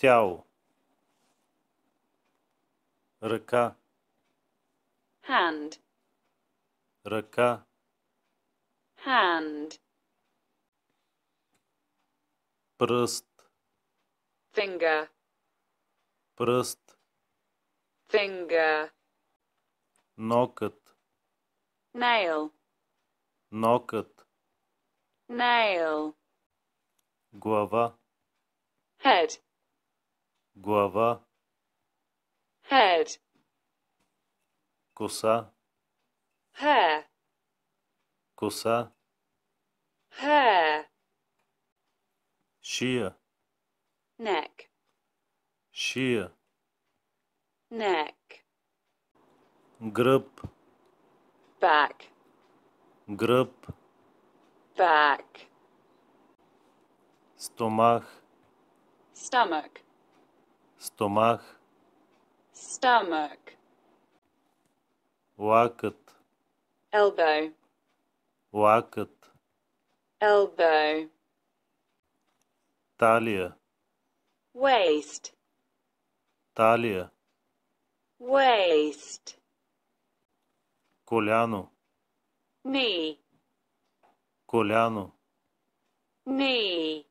тяло, ръка, hand, ръка, hand, пръст, finger, пръст, finger, нокът, nail, нокът, nail, глава, head, guava, head, kosa, hair, kosa, hair, shear, neck, shear, neck, grip, back, grip, back, stomach, stomach стомах, stomach, лакът, elbow, лакът, elbow, талия, waist, талия, waist, коляно, knee, коляно, knee,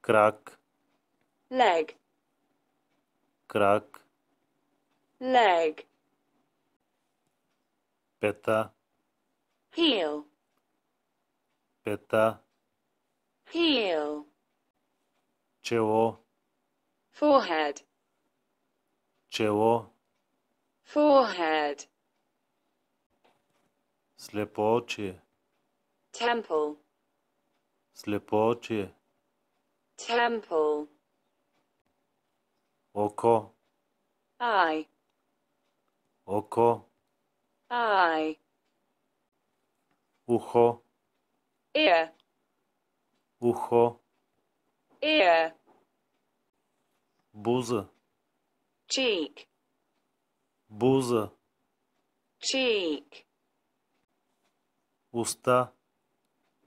крак, leg krak leg peta heel peta heel czoło forehead czoło forehead slepocie temple slepocie temple Oko. I. Oko. I. Ucho. Ear. Ucho. Ear. Buza. Cheek. Buza. Cheek. Usta.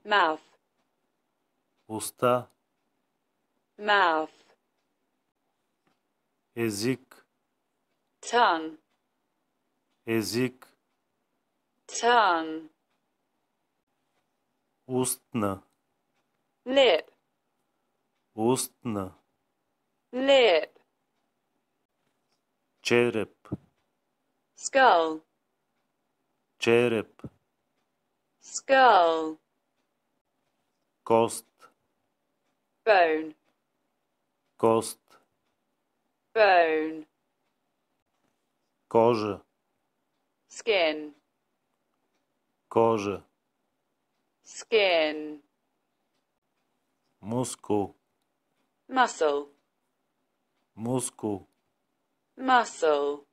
Mouth. Usta. Mouth. Ezik. Tongue. Ezik. Tongue. Ustna. Lip. Ustna. Lip. Череп. Skull. Череп. Skull. Кост. Bone. Кост bone кожи skin кожи skin мускул muscle muscle muscle